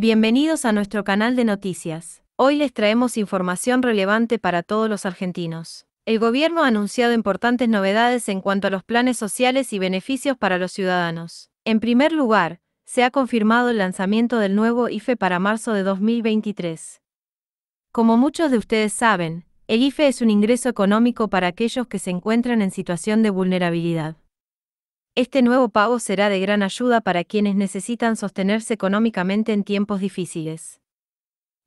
Bienvenidos a nuestro canal de noticias. Hoy les traemos información relevante para todos los argentinos. El gobierno ha anunciado importantes novedades en cuanto a los planes sociales y beneficios para los ciudadanos. En primer lugar, se ha confirmado el lanzamiento del nuevo IFE para marzo de 2023. Como muchos de ustedes saben, el IFE es un ingreso económico para aquellos que se encuentran en situación de vulnerabilidad. Este nuevo pago será de gran ayuda para quienes necesitan sostenerse económicamente en tiempos difíciles.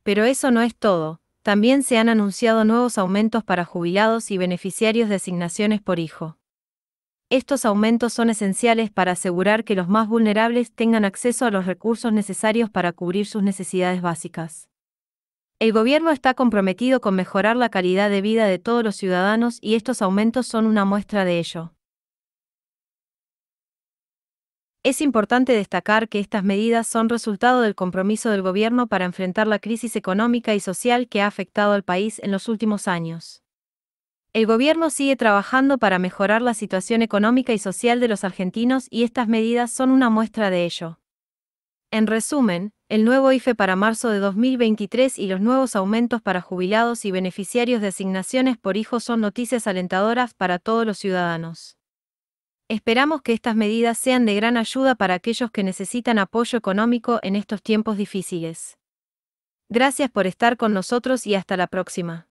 Pero eso no es todo, también se han anunciado nuevos aumentos para jubilados y beneficiarios de asignaciones por hijo. Estos aumentos son esenciales para asegurar que los más vulnerables tengan acceso a los recursos necesarios para cubrir sus necesidades básicas. El gobierno está comprometido con mejorar la calidad de vida de todos los ciudadanos y estos aumentos son una muestra de ello. Es importante destacar que estas medidas son resultado del compromiso del gobierno para enfrentar la crisis económica y social que ha afectado al país en los últimos años. El gobierno sigue trabajando para mejorar la situación económica y social de los argentinos y estas medidas son una muestra de ello. En resumen, el nuevo IFE para marzo de 2023 y los nuevos aumentos para jubilados y beneficiarios de asignaciones por hijos son noticias alentadoras para todos los ciudadanos. Esperamos que estas medidas sean de gran ayuda para aquellos que necesitan apoyo económico en estos tiempos difíciles. Gracias por estar con nosotros y hasta la próxima.